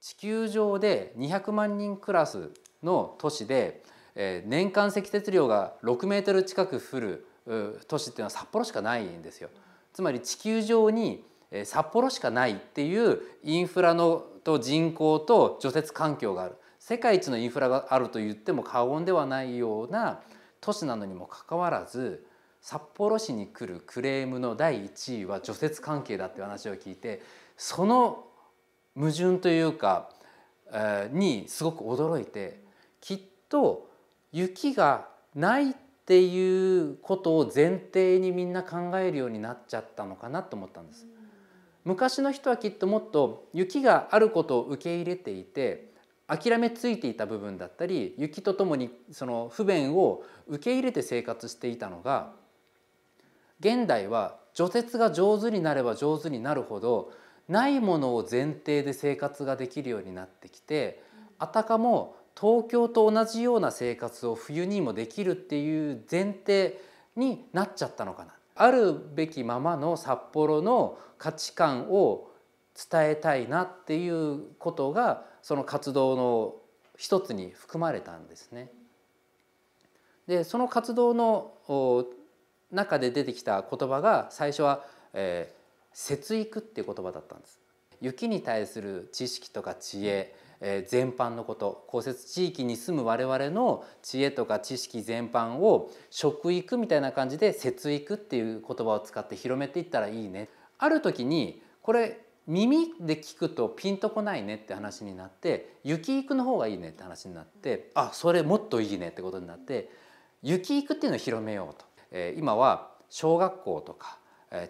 地球上で200万人クラスの都市で、えー、年間積雪量が6メートル近く降る都市っていうのは札幌しかないんですよ。つまり地球上に札幌しかないっていうインフラのと人口と除雪環境がある世界一のインフラがあると言っても過言ではないような都市なのにもかかわらず札幌市に来るクレームの第1位は除雪関係だって話を聞いてその矛盾というか、えー、にすごく驚いてきっと雪がないっていうことを前提にみんな考えるようになっちゃったのかなと思ったんです。昔の人はきっともっと雪があることを受け入れていて諦めついていた部分だったり雪とともにその不便を受け入れて生活していたのが現代は除雪が上手になれば上手になるほどないものを前提で生活ができるようになってきてあたかも東京と同じような生活を冬にもできるっていう前提になっちゃったのかな。あるべきままの札幌の価値観を伝えたいなっていうことがその活動の一つに含まれたんですね。でその活動の中で出てきた言葉が最初は、えー節育っていう言葉だったんです雪に対する知識とか知恵、えー、全般のこと降雪地域に住む我々の知恵とか知識全般を食育みたいな感じで節育っていう言葉を使って広めていったらいいねある時にこれ耳で聞くとピンとこないねって話になって雪育の方がいいねって話になってあそれもっといいねってことになって雪育っていうのを広めようと、えー、今は小学校とか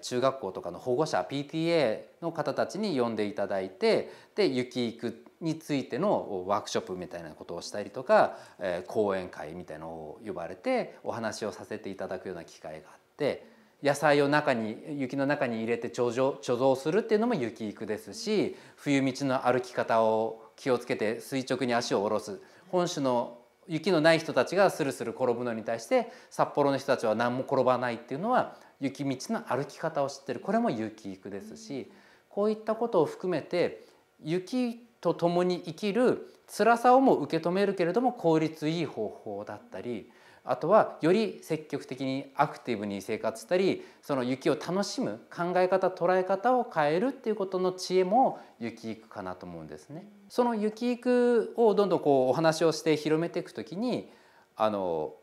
中学校とかの保護者 PTA の方たちに呼んでいただいてで雪行くについてのワークショップみたいなことをしたりとか、え講演会みたいのを呼ばれてお話をさせていただくような機会があって野菜を中に雪の中に入れて貯蔵貯蔵するっていうのも雪行くですし冬道の歩き方を気をつけて垂直に足を下ろす本種の雪のない人たちがスルスル転ぶのに対して札幌の人たちは何も転ばないっていうのは雪道の歩き方を知ってるこれも雪育ですしこういったことを含めて雪と共に生きる辛さをも受け止めるけれども効率いい方法だったりあとはより積極的にアクティブに生活したりその雪を楽しむ考え方捉え方を変えるっていうことの知恵も雪いくかなと思うんですね。その雪いくをどんどんこうお話をして広めていくときにあの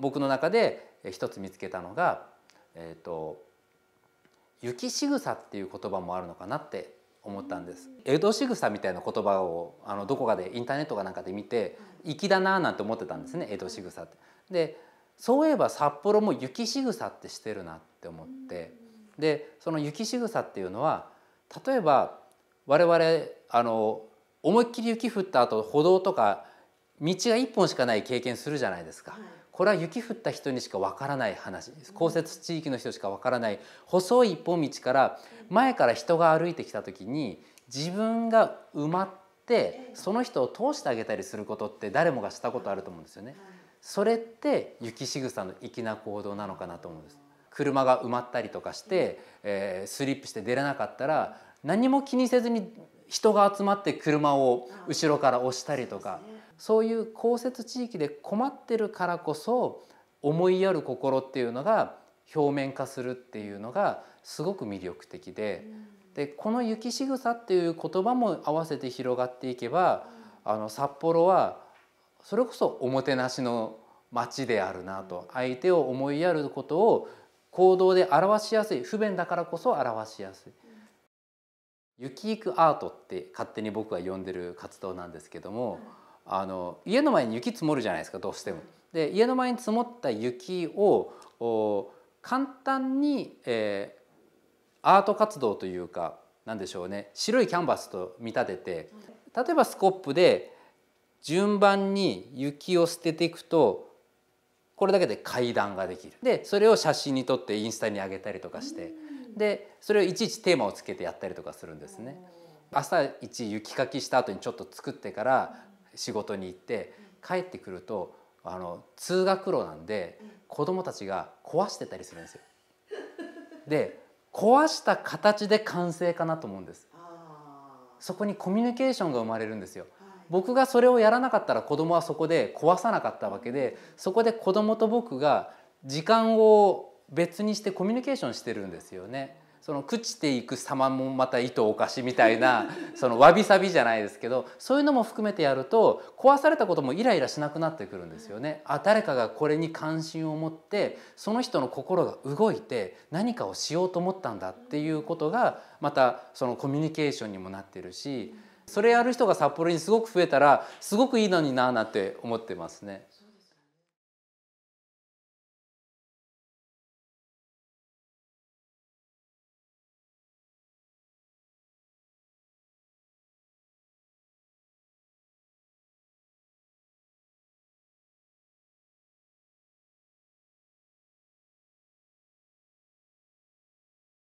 僕の中で一つ見つけたのが、えーと、と雪仕草っていう言葉もあるのかなって思ったんです江戸仕草みたいな言葉をあのどこかでインターネットかなんかで見て粋だななんて思ってたんですね江戸仕草って。でそういえば札幌も雪仕草ってしてるなって思ってでその雪仕草っていうのは例えば我々あの思いっきり雪降った後歩道とか道が1本しかない経験するじゃないですか。はいこれは雪降った人にしかわからない話です降雪地域の人しかわからない細い一本道から前から人が歩いてきた時に自分が埋まってその人を通してあげたりすることって誰もがしたことあると思うんですよね。それって雪仕草の粋な行動なのかなと思うんです。車が埋まったりとかして、えー、スリップして出れなかったら何も気にせずに人が集まって車を後ろから押したりとか、そういう降雪地域で困ってるからこそ思いやる心っていうのが表面化するっていうのがすごく魅力的でで、でこの「雪仕草っていう言葉も合わせて広がっていけば、あの札幌はそれこそおもてなしの街であるなと、相手を思いやることを行動で表しやすい不便だからこそ表しやすい。雪行くアートって勝手に僕は呼んでる活動なんですけども、あの家の前に雪積もるじゃないですかどうしても。で家の前に積もった雪を簡単に、えー、アート活動というか何でしょうね白いキャンバスと見立てて例えばスコップで順番に雪を捨てていくとこれだけで階段ができるでそれを写真に撮ってインスタに上げたりとかしてでそれをいちいちテーマをつけてやったりとかするんですね。朝一雪かきした後にちょっと作ってから仕事に行って帰ってくるとあの通学路なんで子供たちが壊してたりするんですよ。で壊した形で完成かなと思うんです。そこにコミュニケーションが生まれるんですよ。僕がそれをやらなかったら子供はそこで壊さなかったわけでそこで子供と僕が時間を別にしてコミュニケーションしてるんですよね。その朽ちていく様もまた糸おかしみたいな そのわびさびじゃないですけどそういうのも含めてやると壊されたこともイライラしなくなってくるんですよね。あ誰かがこれに関心を持ってその人の心が動いて何かをしようと思ったんだっていうことがまたそのコミュニケーションにもなってるしそれやる人が札幌にすごく増えたらすごくいいのにななんて思ってますね。